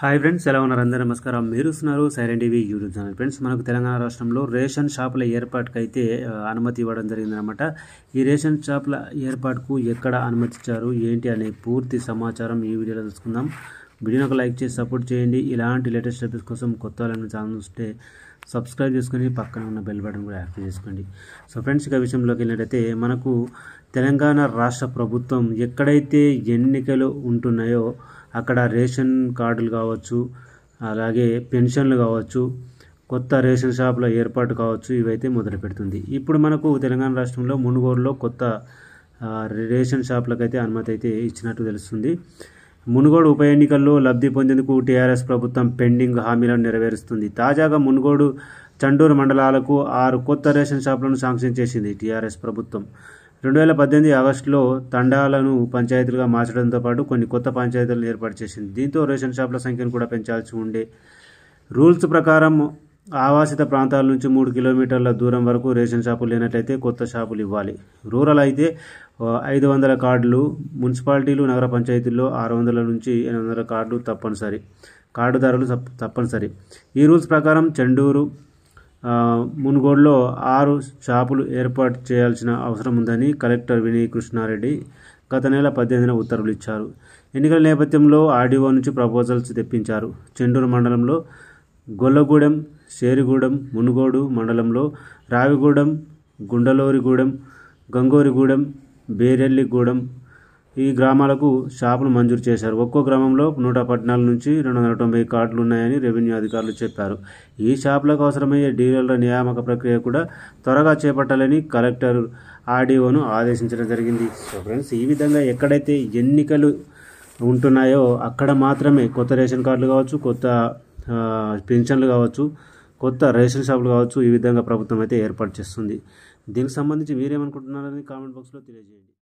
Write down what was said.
hi friends ఎలా ఉన్నారు అందరూ నమస్కారం మీరు వస్తున్నారు siren TV YouTube channel friends మనకు తెలంగాణ రాష్ట్రంలో రేషన్ షాపుల ఏర్పాటుకైతే అనుమతి ఇవ్వడం జరిగిందనమాట ఈ రేషన్ షాపుల ఏర్పాటుకు ఎక్కడ అనుమతించారు ఏంటి అనే పూర్తి సమాచారం ఈ వీడియోలో తెలుసుకుందాం వీడియోని ఒక లైక్ చేసి సపోర్ట్ చేయండి ఇలాంటి లేటెస్ట్ అప్డేట్స్ కోసం కొత్త వాళ్ళని ఛానల్ చూస్తే సబ్స్క్రైబ్ చేసుకొని పక్కన ఉన్న బెల్ బటన్ కూడా యాక్టివ్ చేసుకోండి సో ఫ్రెండ్స్ ఇక విషయంలోకి వెళ్ళినట్టయితే మనకు తెలంగాణ రాష్ట్ర ప్రభుత్వం ఎక్కడైతే ఎన్నికలు ఉంటున్నాయో అక్కడ రేషన్ కార్డులు కావచ్చు అలాగే పెన్షన్లు కావచ్చు కొత్త రేషన్ షాపుల ఏర్పాటు కావచ్చు ఇవైతే మొదలు పెడుతుంది ఇప్పుడు మనకు తెలంగాణ రాష్ట్రంలో మునుగోడులో కొత్త రేషన్ షాపులకైతే అనుమతి అయితే ఇచ్చినట్టు తెలుస్తుంది మునుగోడు ఉప ఎన్నికల్లో లబ్ధి పొందేందుకు టీఆర్ఎస్ ప్రభుత్వం పెండింగ్ హామీలను నెరవేరుస్తుంది తాజాగా మునుగోడు చండూరు మండలాలకు ఆరు కొత్త రేషన్ షాపులను శాంక్షన్ చేసింది టీఆర్ఎస్ ప్రభుత్వం రెండు వేల పద్దెనిమిది ఆగస్టులో తండాలను పంచాయతీలుగా మార్చడంతో పాటు కొన్ని కొత్త పంచాయతీలను ఏర్పాటు చేసింది దీంతో రేషన్ షాపుల సంఖ్యను కూడా పెంచాల్సి ఉండే రూల్స్ ప్రకారం ఆవాసిత ప్రాంతాల నుంచి మూడు కిలోమీటర్ల దూరం వరకు రేషన్ షాపులు లేనట్లయితే కొత్త షాపులు ఇవ్వాలి రూరల్ అయితే ఐదు వందల కార్డులు మున్సిపాలిటీలు నగర పంచాయతీల్లో ఆరు వందల నుంచి ఎనిమిది వందల కార్డులు తప్పనిసరి కార్డుదారులు తప్పనిసరి ఈ రూల్స్ ప్రకారం చెండూరు మునుగోడులో ఆరు షాపులు ఏర్పాటు చేయాల్సిన అవసరం ఉందని కలెక్టర్ వినయ్ కృష్ణారెడ్డి గత నెల పద్దెనిమిదిన ఉత్తర్వులు ఇచ్చారు ఎన్నికల నేపథ్యంలో ఆర్డీఓ నుంచి ప్రపోజల్స్ తెప్పించారు చెండూరు మండలంలో గొల్లగూడెం శేరిగూడెం మునుగోడు మండలంలో రావిగూడెం గుండలూరిగూడెం గంగోరిగూడెం బేరెల్లిగూడెం ఈ గ్రామాలకు షాపులు మంజూరు చేశారు ఒక్కో గ్రామంలో నూట పద్నాలుగు నుంచి రెండు వందల తొంభై కార్డులు ఉన్నాయని రెవెన్యూ అధికారులు చెప్పారు ఈ షాపులకు అవసరమయ్యే డీలర్ల నియామక ప్రక్రియ కూడా త్వరగా చేపట్టాలని కలెక్టర్ ఆర్డీఓను ఆదేశించడం జరిగింది సో ఫ్రెండ్స్ ఈ విధంగా ఎక్కడైతే ఎన్నికలు ఉంటున్నాయో అక్కడ మాత్రమే కొత్త రేషన్ కార్డులు కావచ్చు కొత్త పెన్షన్లు కావచ్చు కొత్త రేషన్ షాపులు కావచ్చు ఈ విధంగా ప్రభుత్వం అయితే ఏర్పాటు చేస్తుంది దీనికి సంబంధించి మీరేమనుకుంటున్నారని కామెంట్ బాక్స్లో తెలియజేయండి